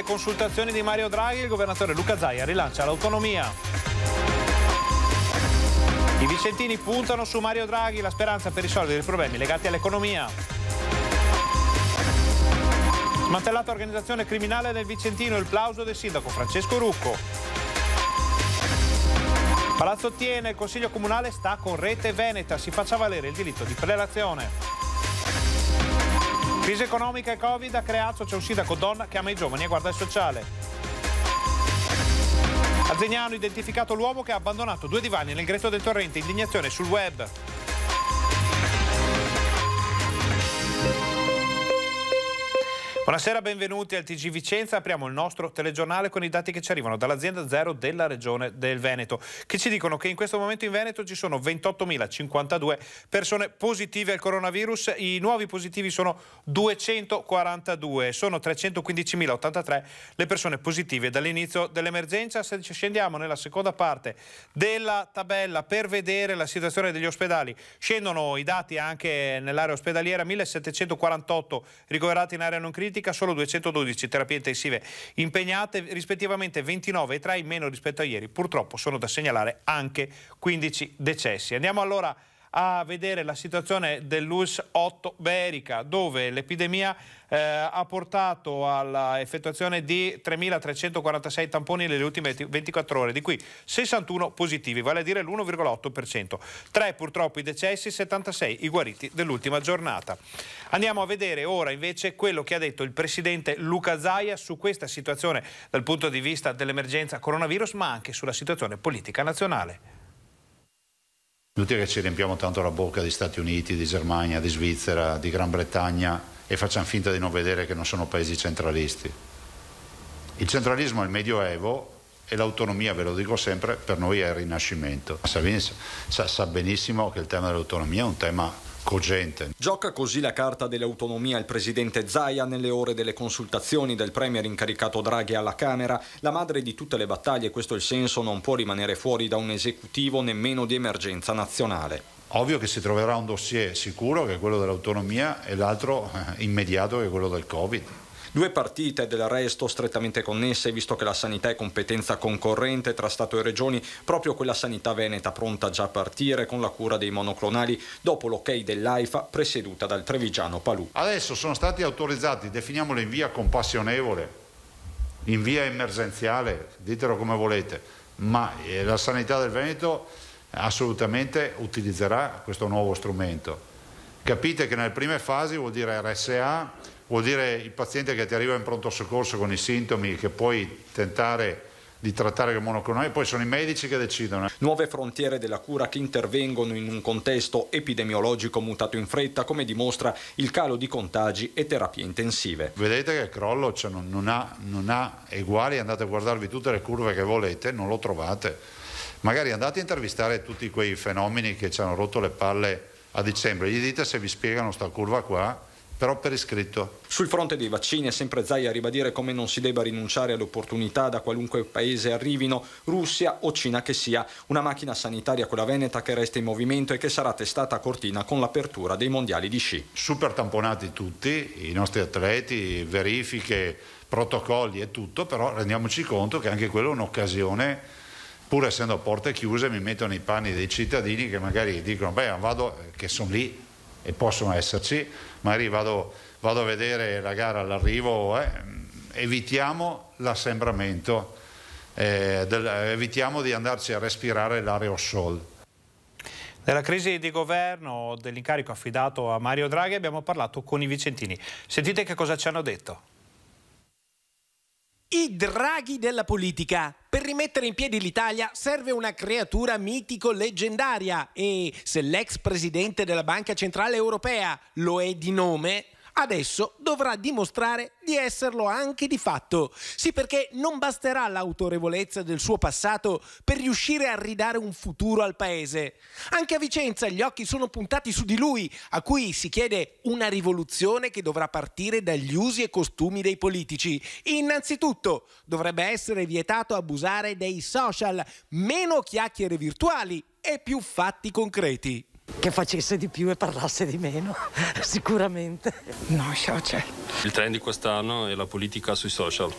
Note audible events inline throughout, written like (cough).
delle consultazioni di Mario Draghi, il governatore Luca Zaia rilancia l'autonomia. I vicentini puntano su Mario Draghi la speranza per risolvere i problemi legati all'economia. Smantellata organizzazione criminale nel Vicentino, il plauso del sindaco Francesco Rucco. Palazzo Tiene, il Consiglio Comunale sta con Rete Veneta, si faccia valere il diritto di prelazione. Crisi economica e Covid a Creazzo c'è un sindaco donna che ama i giovani e eh, guarda il sociale. A Zegnano identificato l'uomo che ha abbandonato due divani nel gretto del torrente, indignazione sul web. Buonasera, benvenuti al TG Vicenza. Apriamo il nostro telegiornale con i dati che ci arrivano dall'azienda zero della regione del Veneto, che ci dicono che in questo momento in Veneto ci sono 28.052 persone positive al coronavirus. I nuovi positivi sono 242, sono 315.083 le persone positive dall'inizio dell'emergenza. Se ci scendiamo nella seconda parte della tabella per vedere la situazione degli ospedali, scendono i dati anche nell'area ospedaliera, 1.748 ricoverati in area non critica terapeutica, solo 212 terapie intensive impegnate, rispettivamente 29 e 3 in meno rispetto a ieri. Purtroppo sono da segnalare anche 15 decessi. Andiamo allora a vedere la situazione dell'US 8 Berica, dove l'epidemia eh, ha portato all'effettuazione di 3.346 tamponi nelle ultime 24 ore, di cui 61 positivi, vale a dire l'1,8%. 3 purtroppo i decessi, 76 i guariti dell'ultima giornata. Andiamo a vedere ora invece quello che ha detto il presidente Luca Zaia su questa situazione dal punto di vista dell'emergenza coronavirus, ma anche sulla situazione politica nazionale. Inutile che ci riempiamo tanto la bocca di Stati Uniti, di Germania, di Svizzera, di Gran Bretagna e facciamo finta di non vedere che non sono paesi centralisti. Il centralismo è il Medioevo e l'autonomia, ve lo dico sempre, per noi è il Rinascimento. Savini sa, sa benissimo che il tema dell'autonomia è un tema cogente. Gioca così la carta dell'autonomia il presidente Zaia nelle ore delle consultazioni del premier incaricato Draghi alla Camera. La madre di tutte le battaglie, questo è il senso, non può rimanere fuori da un esecutivo nemmeno di emergenza nazionale. Ovvio che si troverà un dossier sicuro che è quello dell'autonomia e l'altro eh, immediato che è quello del Covid. Due partite del resto strettamente connesse, visto che la sanità è competenza concorrente tra Stato e Regioni, proprio quella sanità veneta pronta già a partire con la cura dei monoclonali dopo l'ok dell'AIFA presieduta dal trevigiano Palù. Adesso sono stati autorizzati, definiamolo in via compassionevole, in via emergenziale, ditelo come volete, ma eh, la sanità del Veneto assolutamente utilizzerà questo nuovo strumento. Capite che nelle prime fasi vuol dire RSA, vuol dire il paziente che ti arriva in pronto soccorso con i sintomi che puoi tentare di trattare con monoclonali, poi sono i medici che decidono. Nuove frontiere della cura che intervengono in un contesto epidemiologico mutato in fretta, come dimostra il calo di contagi e terapie intensive. Vedete che il crollo cioè, non, non, ha, non ha uguali, andate a guardarvi tutte le curve che volete, non lo trovate. Magari andate a intervistare tutti quei fenomeni che ci hanno rotto le palle a dicembre, gli dite se vi spiegano questa curva qua, però per iscritto. Sul fronte dei vaccini è sempre Zai a ribadire come non si debba rinunciare all'opportunità da qualunque paese arrivino, Russia o Cina che sia, una macchina sanitaria quella veneta che resta in movimento e che sarà testata a Cortina con l'apertura dei mondiali di sci. Super tamponati tutti, i nostri atleti, verifiche, protocolli e tutto, però rendiamoci conto che anche quella è un'occasione pur essendo a porte chiuse, mi metto nei panni dei cittadini che magari dicono, beh, vado, eh, che sono lì e possono esserci, magari vado, vado a vedere la gara all'arrivo, eh, evitiamo l'assembramento, eh, del, evitiamo di andarci a respirare l'aereo sol. Della crisi di governo, dell'incarico affidato a Mario Draghi, abbiamo parlato con i Vicentini. Sentite che cosa ci hanno detto. I draghi della politica. Per rimettere in piedi l'Italia serve una creatura mitico-leggendaria e se l'ex presidente della Banca Centrale Europea lo è di nome, Adesso dovrà dimostrare di esserlo anche di fatto. Sì, perché non basterà l'autorevolezza del suo passato per riuscire a ridare un futuro al paese. Anche a Vicenza gli occhi sono puntati su di lui, a cui si chiede una rivoluzione che dovrà partire dagli usi e costumi dei politici. Innanzitutto dovrebbe essere vietato abusare dei social, meno chiacchiere virtuali e più fatti concreti. Che facesse di più e parlasse di meno, (laughs) sicuramente. No, social. Il trend di quest'anno è la politica sui social,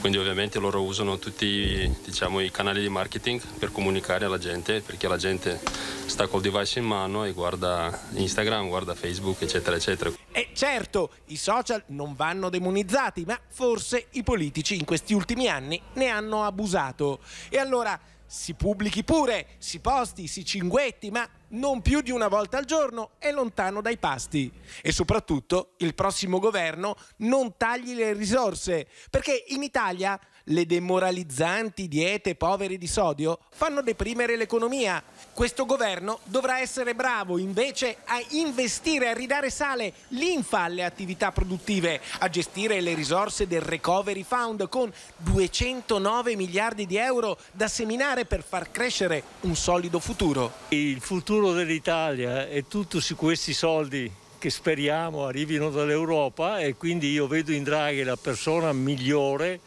quindi ovviamente loro usano tutti diciamo, i canali di marketing per comunicare alla gente, perché la gente sta col device in mano e guarda Instagram, guarda Facebook, eccetera, eccetera. E certo, i social non vanno demonizzati, ma forse i politici in questi ultimi anni ne hanno abusato. E allora si pubblichi pure, si posti, si cinguetti, ma non più di una volta al giorno e lontano dai pasti. E soprattutto il prossimo governo non tagli le risorse, perché in Italia le demoralizzanti diete povere di sodio fanno deprimere l'economia questo governo dovrà essere bravo invece a investire, a ridare sale, linfa alle attività produttive, a gestire le risorse del Recovery Fund con 209 miliardi di euro da seminare per far crescere un solido futuro. Il futuro dell'Italia è tutto su questi soldi che speriamo arrivino dall'Europa e quindi io vedo in Draghi la persona migliore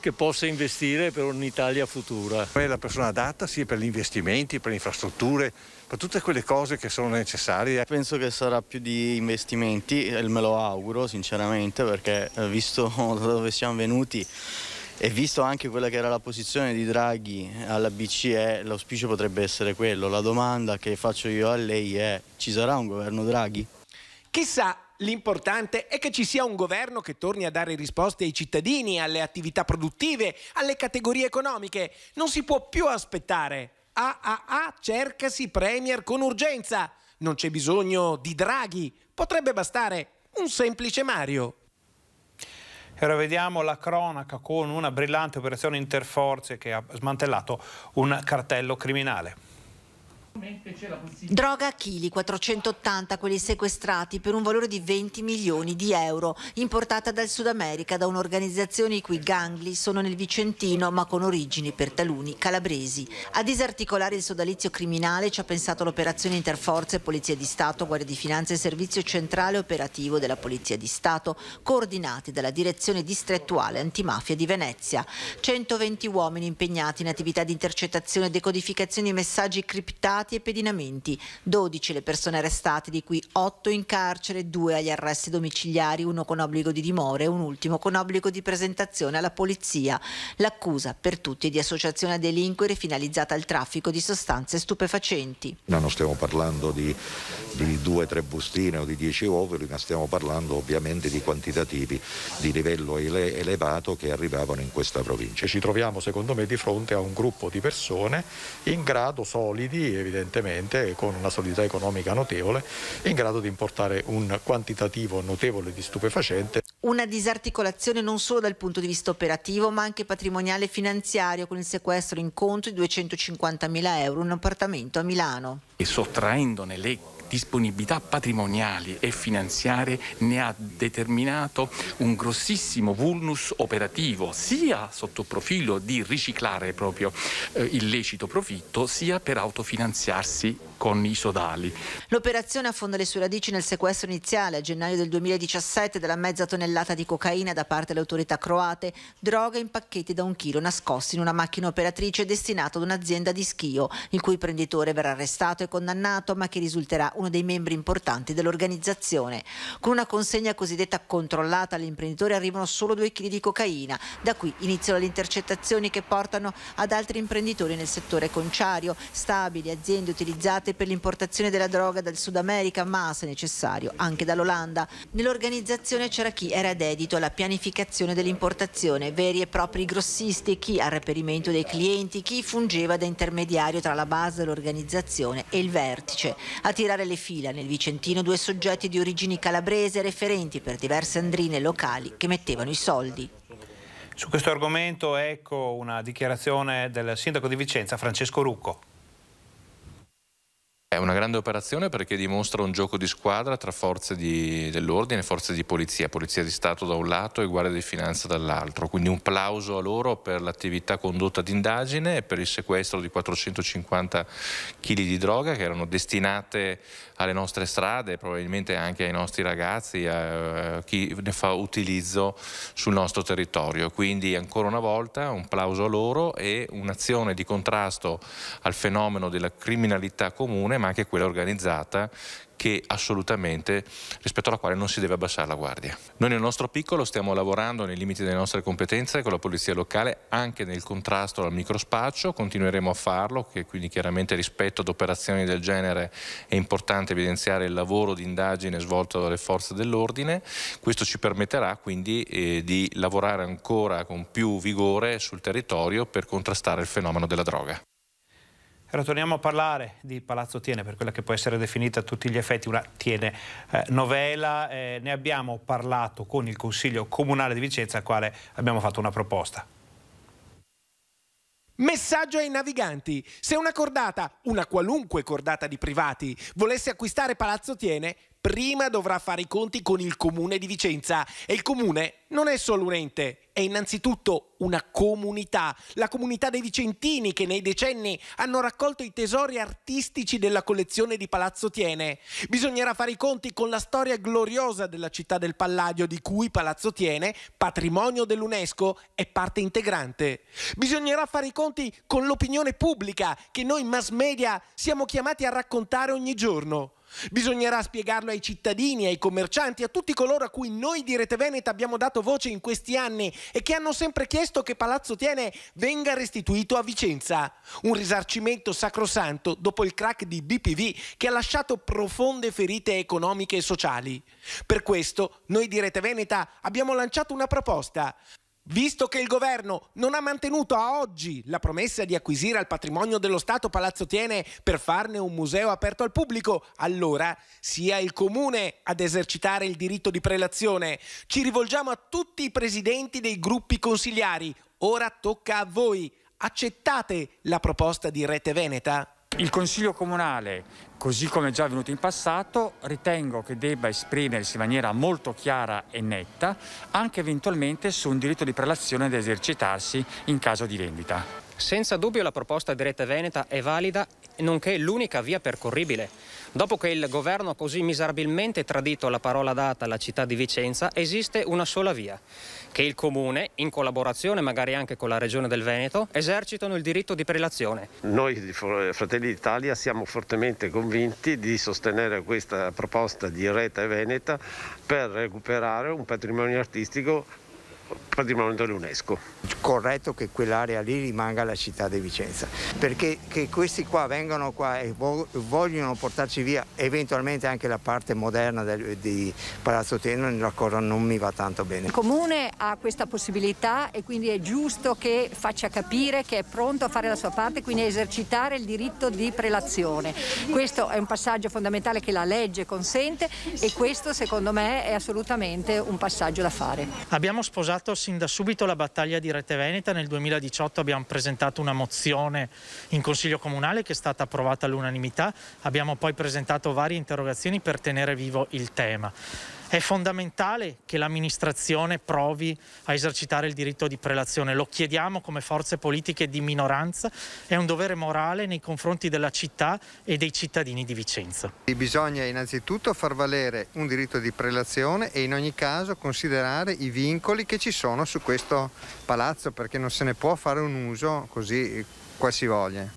che possa investire per un'Italia futura. È la persona adatta sia per gli investimenti, per le infrastrutture, per tutte quelle cose che sono necessarie. Penso che sarà più di investimenti, e me lo auguro sinceramente, perché eh, visto (laughs) da dove siamo venuti e visto anche quella che era la posizione di Draghi alla BCE, l'auspicio potrebbe essere quello. La domanda che faccio io a lei è: ci sarà un governo Draghi? Chissà L'importante è che ci sia un governo che torni a dare risposte ai cittadini, alle attività produttive, alle categorie economiche. Non si può più aspettare. AAA cercasi Premier con urgenza. Non c'è bisogno di Draghi. Potrebbe bastare un semplice Mario. E ora vediamo la cronaca con una brillante operazione interforze che ha smantellato un cartello criminale. Droga a chili, 480 quelli sequestrati per un valore di 20 milioni di euro, importata dal Sud America da un'organizzazione i cui gangli sono nel Vicentino ma con origini per taluni calabresi. A disarticolare il sodalizio criminale ci ha pensato l'operazione Interforze Polizia di Stato, Guardia di Finanza e Servizio Centrale Operativo della Polizia di Stato, coordinati dalla Direzione Distrettuale Antimafia di Venezia. 120 uomini impegnati in attività di intercettazione, e decodificazione di messaggi criptati arrestati e pedinamenti, 12 le persone arrestate di cui 8 in carcere, 2 agli arresti domiciliari, uno con obbligo di dimora e un ultimo con obbligo di presentazione alla polizia. L'accusa per tutti è di associazione a delinquere finalizzata al traffico di sostanze stupefacenti. No, non stiamo parlando di, di due o tre bustine o di 10 overi, ma stiamo parlando ovviamente di quantitativi di livello ele- elevato che arrivavano in questa provincia. Ci troviamo secondo me di fronte a un gruppo di persone in grado solidi evidentemente con una solidità economica notevole, in grado di importare un quantitativo notevole di stupefacente. Una disarticolazione non solo dal punto di vista operativo ma anche patrimoniale e finanziario con il sequestro in conto di 250 mila euro in un appartamento a Milano. E sottraendone le disponibilità patrimoniali e finanziarie ne ha determinato un grossissimo vulnus operativo, sia sotto profilo di riciclare proprio eh, illecito profitto, sia per autofinanziarsi con i sodali. L'operazione affonda le sue radici nel sequestro iniziale a gennaio del 2017 della mezza tonnellata di cocaina da parte delle autorità croate, droga in pacchetti da un chilo nascosti in una macchina operatrice destinata ad un'azienda di schio, il cui prenditore verrà arrestato e condannato ma che risulterà uno dei membri importanti dell'organizzazione. Con una consegna cosiddetta controllata all'imprenditore arrivano solo due chili di cocaina. Da qui iniziano le intercettazioni che portano ad altri imprenditori nel settore conciario, stabili, aziende utilizzate bloccate per l'importazione della droga dal Sud America, ma se necessario anche dall'Olanda. Nell'organizzazione c'era chi era dedito alla pianificazione dell'importazione, veri e propri grossisti, chi al reperimento dei clienti, chi fungeva da intermediario tra la base dell'organizzazione e il vertice. A tirare le fila nel Vicentino due soggetti di origini calabrese referenti per diverse andrine locali che mettevano i soldi. Su questo argomento ecco una dichiarazione del sindaco di Vicenza Francesco Rucco. È una grande operazione perché dimostra un gioco di squadra tra forze dell'ordine e forze di polizia, polizia di Stato da un lato e Guardia di Finanza dall'altro, quindi un plauso a loro per l'attività condotta d'indagine e per il sequestro di 450 kg di droga che erano destinate alle nostre strade, probabilmente anche ai nostri ragazzi, a chi ne fa utilizzo sul nostro territorio. Quindi ancora una volta un plauso a loro e un'azione di contrasto al fenomeno della criminalità comune ma anche quella organizzata che assolutamente rispetto alla quale non si deve abbassare la guardia. Noi nel nostro piccolo stiamo lavorando nei limiti delle nostre competenze con la polizia locale anche nel contrasto al microspaccio, continueremo a farlo, che quindi chiaramente rispetto ad operazioni del genere è importante evidenziare il lavoro di indagine svolto dalle forze dell'ordine, questo ci permetterà quindi eh, di lavorare ancora con più vigore sul territorio per contrastare il fenomeno della droga. Allora torniamo a parlare di Palazzo Tiene, per quella che può essere definita a tutti gli effetti una Tiene eh, novella. Eh, ne abbiamo parlato con il Consiglio Comunale di Vicenza, al quale abbiamo fatto una proposta. Messaggio ai naviganti. Se una cordata, una qualunque cordata di privati, volesse acquistare Palazzo Tiene, prima dovrà fare i conti con il comune di Vicenza e il comune non è solo un ente, è innanzitutto una comunità, la comunità dei Vicentini che nei decenni hanno raccolto i tesori artistici della collezione di Palazzo Tiene. Bisognerà fare i conti con la storia gloriosa della città del Palladio di cui Palazzo Tiene, patrimonio dell'UNESCO, è parte integrante. Bisognerà fare i conti con l'opinione pubblica che noi mass media siamo chiamati a raccontare ogni giorno. Bisognerà spiegarlo ai cittadini, ai commercianti, a tutti coloro a cui noi di Rete Veneta abbiamo dato voce in questi anni e che hanno sempre chiesto che Palazzo Tiene venga restituito a Vicenza. Un risarcimento sacrosanto dopo il crack di BPV che ha lasciato profonde ferite economiche e sociali. Per questo noi di Rete Veneta abbiamo lanciato una proposta. Visto che il governo non ha mantenuto a oggi la promessa di acquisire al patrimonio dello Stato Palazzo Tiene per farne un museo aperto al pubblico, allora sia il comune ad esercitare il diritto di prelazione. Ci rivolgiamo a tutti i presidenti dei gruppi consigliari. Ora tocca a voi. Accettate la proposta di Rete Veneta? Il Consiglio Comunale, così come è già avvenuto in passato, ritengo che debba esprimersi in maniera molto chiara e netta anche eventualmente su un diritto di prelazione da esercitarsi in caso di vendita. Senza dubbio la proposta di Rete Veneta è valida nonché l'unica via percorribile. Dopo che il governo ha così miserabilmente tradito la parola data alla città di Vicenza, esiste una sola via che il Comune, in collaborazione magari anche con la Regione del Veneto, esercitano il diritto di prelazione. Noi di Fratelli d'Italia siamo fortemente convinti di sostenere questa proposta di Rete Veneta per recuperare un patrimonio artistico patrimonio dell'UNESCO. Corretto che quell'area lì rimanga la città di Vicenza, perché che questi qua vengano qua e vogliono portarci via eventualmente anche la parte moderna del, di Palazzo Tenno, la cosa non mi va tanto bene. Il comune ha questa possibilità e quindi è giusto che faccia capire che è pronto a fare la sua parte, quindi a esercitare il diritto di prelazione. Questo è un passaggio fondamentale che la legge consente e questo secondo me è assolutamente un passaggio da fare. Abbiamo sposato iniziato sin da subito la battaglia di Rete Veneta. Nel 2018 abbiamo presentato una mozione in Consiglio Comunale che è stata approvata all'unanimità. Abbiamo poi presentato varie interrogazioni per tenere vivo il tema. È fondamentale che l'amministrazione provi a esercitare il diritto di prelazione, lo chiediamo come forze politiche di minoranza, è un dovere morale nei confronti della città e dei cittadini di Vicenza. Bisogna innanzitutto far valere un diritto di prelazione e in ogni caso considerare i vincoli che ci sono su questo palazzo perché non se ne può fare un uso così qualsivoglia.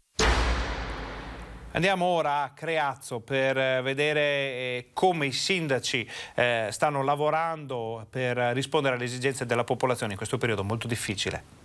Andiamo ora a Creazzo per eh, vedere eh, come i sindaci eh, stanno lavorando per rispondere alle esigenze della popolazione in questo periodo molto difficile.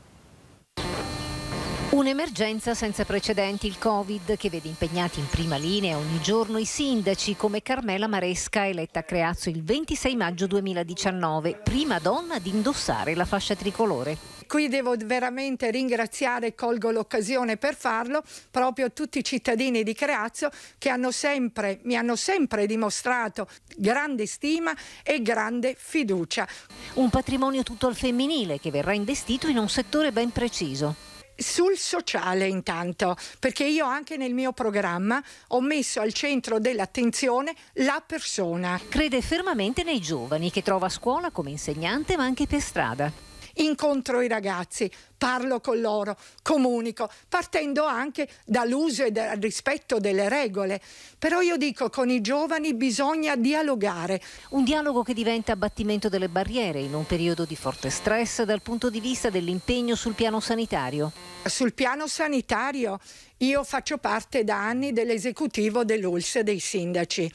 Un'emergenza senza precedenti, il Covid, che vede impegnati in prima linea ogni giorno i sindaci come Carmela Maresca, eletta a Creazzo il 26 maggio 2019, prima donna ad indossare la fascia tricolore qui devo veramente ringraziare, colgo l'occasione per farlo, proprio tutti i cittadini di Creazzo che hanno sempre, mi hanno sempre dimostrato grande stima e grande fiducia. Un patrimonio tutto al femminile che verrà investito in un settore ben preciso sul sociale intanto, perché io anche nel mio programma ho messo al centro dell'attenzione la persona. Crede fermamente nei giovani che trova a scuola come insegnante ma anche per strada incontro i ragazzi, parlo con loro, comunico, partendo anche dall'uso e dal rispetto delle regole. Però io dico con i giovani bisogna dialogare. Un dialogo che diventa abbattimento delle barriere in un periodo di forte stress dal punto di vista dell'impegno sul piano sanitario. Sul piano sanitario io faccio parte da anni dell'esecutivo dell'ULS dei sindaci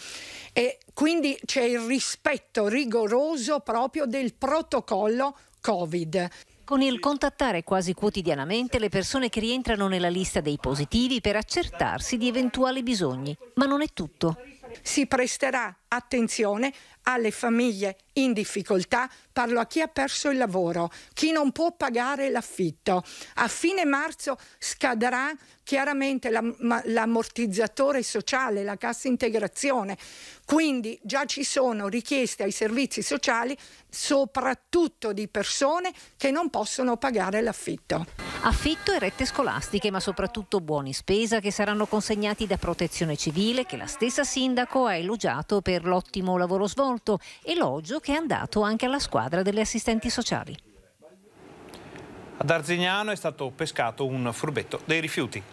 e quindi c'è il rispetto rigoroso proprio del protocollo Covid. Con il contattare quasi quotidianamente le persone che rientrano nella lista dei positivi per accertarsi di eventuali bisogni. Ma non è tutto. Si presterà attenzione alle famiglie in difficoltà, parlo a chi ha perso il lavoro, chi non può pagare l'affitto. A fine marzo scadrà chiaramente l'ammortizzatore sociale, la cassa integrazione, quindi già ci sono richieste ai servizi sociali soprattutto di persone che non possono pagare l'affitto. Affitto e rette scolastiche, ma soprattutto buoni spesa che saranno consegnati da Protezione Civile che la stessa sindaco ha elogiato per per l'ottimo lavoro svolto, elogio che è andato anche alla squadra delle assistenti sociali. Ad Arzignano è stato pescato un furbetto dei rifiuti.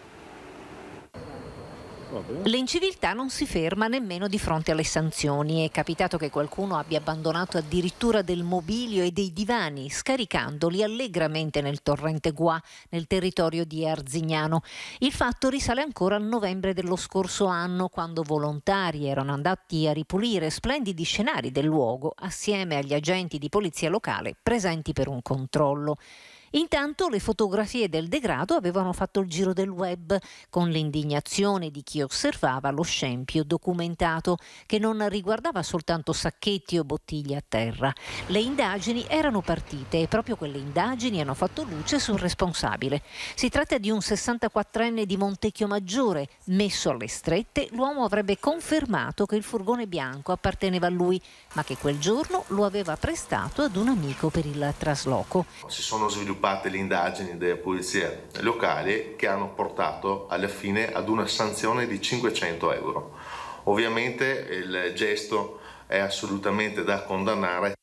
L'inciviltà non si ferma nemmeno di fronte alle sanzioni. È capitato che qualcuno abbia abbandonato addirittura del mobilio e dei divani, scaricandoli allegramente nel torrente Gua, nel territorio di Arzignano. Il fatto risale ancora al novembre dello scorso anno, quando volontari erano andati a ripulire splendidi scenari del luogo assieme agli agenti di polizia locale presenti per un controllo. Intanto le fotografie del degrado avevano fatto il giro del web, con l'indignazione di chi osservava lo scempio documentato, che non riguardava soltanto sacchetti o bottiglie a terra. Le indagini erano partite e proprio quelle indagini hanno fatto luce sul responsabile. Si tratta di un 64enne di Montecchio Maggiore, messo alle strette, l'uomo avrebbe confermato che il furgone bianco apparteneva a lui, ma che quel giorno lo aveva prestato ad un amico per il trasloco. Si sono sviluppati sviluppate le indagini delle polizie locali che hanno portato alla fine ad una sanzione di 500 euro. Ovviamente il gesto è assolutamente da condannare.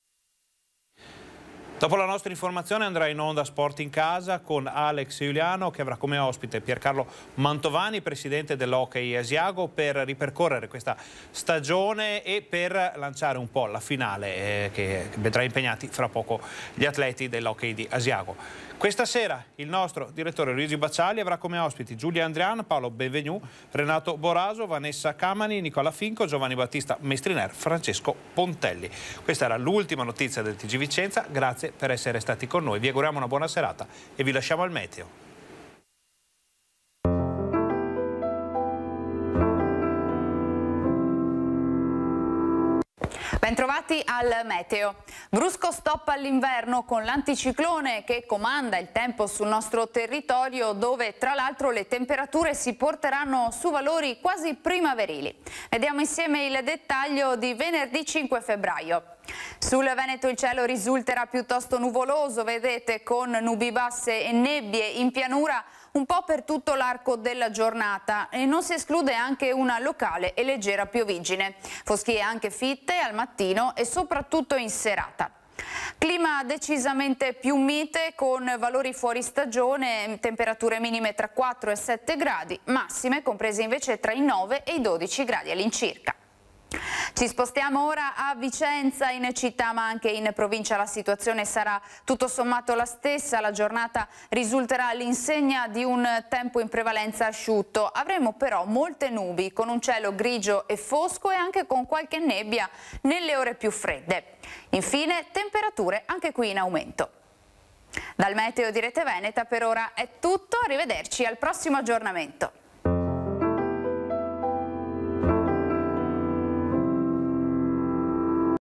Dopo la nostra informazione andrà in onda Sport in Casa con Alex Giuliano che avrà come ospite Piercarlo Mantovani, presidente dell'Hockey Asiago, per ripercorrere questa stagione e per lanciare un po' la finale eh, che vedrà impegnati fra poco gli atleti dell'Hockey di Asiago. Questa sera il nostro direttore Luigi Bacciali avrà come ospiti Giulia Andrian, Paolo Benvenu, Renato Boraso, Vanessa Camani, Nicola Finco, Giovanni Battista Mestriner, Francesco Pontelli. Questa era l'ultima notizia del TG Vicenza, grazie per essere stati con noi, vi auguriamo una buona serata e vi lasciamo al meteo. Bentrovati al meteo. Brusco stop all'inverno con l'anticiclone che comanda il tempo sul nostro territorio dove tra l'altro le temperature si porteranno su valori quasi primaverili. Vediamo insieme il dettaglio di venerdì 5 febbraio. Sul Veneto il cielo risulterà piuttosto nuvoloso, vedete con nubi basse e nebbie in pianura un po' per tutto l'arco della giornata e non si esclude anche una locale e leggera piovigine. Foschie anche fitte al mattino e soprattutto in serata. Clima decisamente più mite con valori fuori stagione, temperature minime tra 4 e 7 gradi, massime comprese invece tra i 9 e i 12 gradi all'incirca. Ci spostiamo ora a Vicenza, in città ma anche in provincia la situazione sarà tutto sommato la stessa, la giornata risulterà all'insegna di un tempo in prevalenza asciutto, avremo però molte nubi con un cielo grigio e fosco e anche con qualche nebbia nelle ore più fredde. Infine temperature anche qui in aumento. Dal Meteo di Rete Veneta per ora è tutto, arrivederci al prossimo aggiornamento.